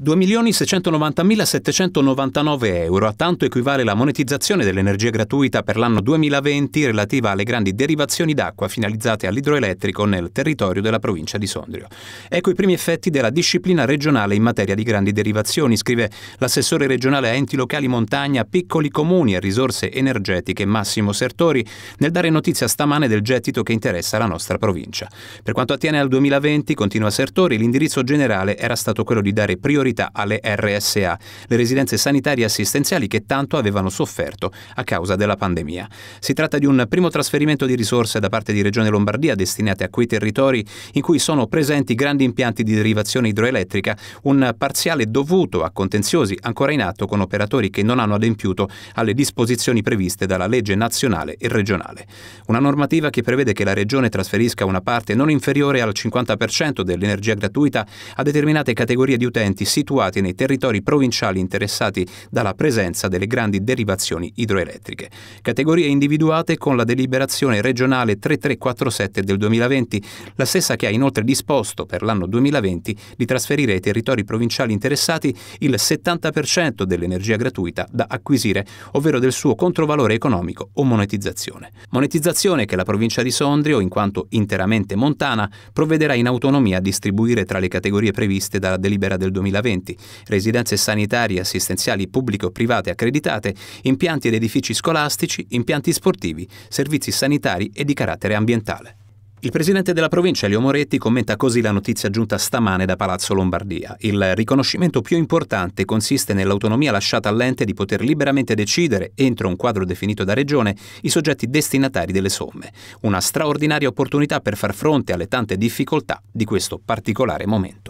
2.690.799 euro, a tanto equivale la monetizzazione dell'energia gratuita per l'anno 2020 relativa alle grandi derivazioni d'acqua finalizzate all'idroelettrico nel territorio della provincia di Sondrio. Ecco i primi effetti della disciplina regionale in materia di grandi derivazioni, scrive l'assessore regionale a enti locali montagna, piccoli comuni e risorse energetiche Massimo Sertori, nel dare notizia stamane del gettito che interessa la nostra provincia. Per quanto attiene al 2020, continua Sertori, l'indirizzo generale era stato quello di dare priorità priorità alle RSA, le residenze sanitarie assistenziali che tanto avevano sofferto a causa della pandemia. Si tratta di un primo trasferimento di risorse da parte di Regione Lombardia destinate a quei territori in cui sono presenti grandi impianti di derivazione idroelettrica, un parziale dovuto a contenziosi ancora in atto con operatori che non hanno adempiuto alle disposizioni previste dalla legge nazionale e regionale. Una normativa che prevede che la Regione trasferisca una parte non inferiore al 50% dell'energia gratuita a determinate categorie di utenti situati nei territori provinciali interessati dalla presenza delle grandi derivazioni idroelettriche. Categorie individuate con la deliberazione regionale 3347 del 2020, la stessa che ha inoltre disposto per l'anno 2020 di trasferire ai territori provinciali interessati il 70% dell'energia gratuita da acquisire, ovvero del suo controvalore economico o monetizzazione. Monetizzazione che la provincia di Sondrio, in quanto interamente montana, provvederà in autonomia a distribuire tra le categorie previste dalla delibera del 2020 2020, residenze sanitarie, assistenziali pubbliche o private accreditate, impianti ed edifici scolastici, impianti sportivi, servizi sanitari e di carattere ambientale. Il presidente della provincia, Elio Moretti, commenta così la notizia giunta stamane da Palazzo Lombardia. Il riconoscimento più importante consiste nell'autonomia lasciata all'ente di poter liberamente decidere, entro un quadro definito da regione, i soggetti destinatari delle somme. Una straordinaria opportunità per far fronte alle tante difficoltà di questo particolare momento.